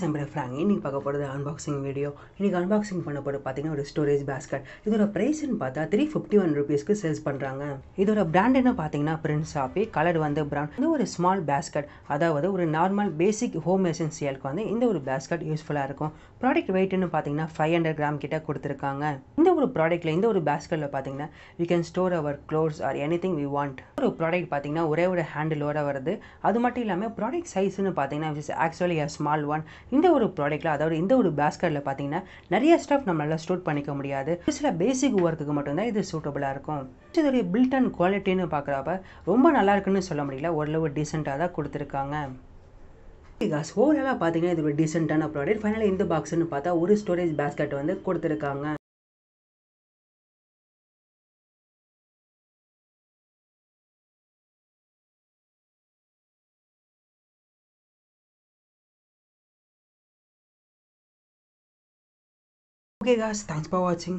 செம்பர் Frank இன்றைக்கி பார்க்க போகிறது அன்பாக்சிங் வீடியோ இன்றைக்கி அன்பாக்சிங் பண்ண போகிறது பார்த்தீங்கன்னா ஒரு ஸ்டோரேஜ் பேஸ்கட் இதோட ப்ரைஸ்ன்னு பார்த்தா த்ரீ ஃபிஃப்டி ஒன் ருபீஸ்க்கு சேல்ஸ் பண்ணுறாங்க இதோட பிராண்டுன்னு பார்த்தீங்கன்னா பிரின்ஸ் ஆஃபி கலர் வந்து பிராண்ட் இது ஒரு ஸ்மால் பேஸ்கட் அதாவது ஒரு நார்மல் பேசிக் ஹோம் எசென்சியலுக்கு வந்து இந்த ஒரு பேஸ்கட் யூஸ்ஃபுல்லாக இருக்கும் ப்ராடக்ட் வெயிட்னு பார்த்தீங்கன்னா ஃபைவ் ஹண்ட்ரட் கிராம் கிட்ட கொடுத்துருக்காங்க இந்த ஒரு ப்ராடக்ட்ல இந்த ஒரு பேஸ்கட்டில் பார்த்தீங்கன்னா we can store our clothes or anything we want ஒரு ப்ராடக்ட் பார்த்தீங்கன்னா ஒரே ஒரு ஹேண்டிலோட வருது அது மட்டும் இல்லாமல் ப்ராடக்ட் சைஸ்னு பார்த்தீங்கன்னா it's actually a small one இந்த ஒரு ப்ராடக்டில் அதாவது இந்த ஒரு பேஸ்கெட்டில் பார்த்தீங்கன்னா நிறைய ஸ்டஃப் நம்மளால் ஸ்டோர் பண்ணிக்க முடியாது ஒரு சில பேசிக் ஒர்க்குக்கு மட்டும்தான் இது சூட்டபுளாக இருக்கும் இதோடைய பில்ட் அண்ட் குவாலிட்டின்னு பார்க்குறப்ப ரொம்ப நல்லா இருக்குன்னு சொல்ல முடியல ஓரளவு டீசெண்டாக தான் கொடுத்துருக்காங்க காஸ் ஓவராலாக பார்த்தீங்கன்னா இது ஒரு டீசெண்டான ப்ராடக்ட் ஃபைனலாக இந்த பாக்ஸ்னு பார்த்தா ஒரு ஸ்டோரேஜ் பேஸ்கெட் வந்து கொடுத்துருக்காங்க okay guys thanks for watching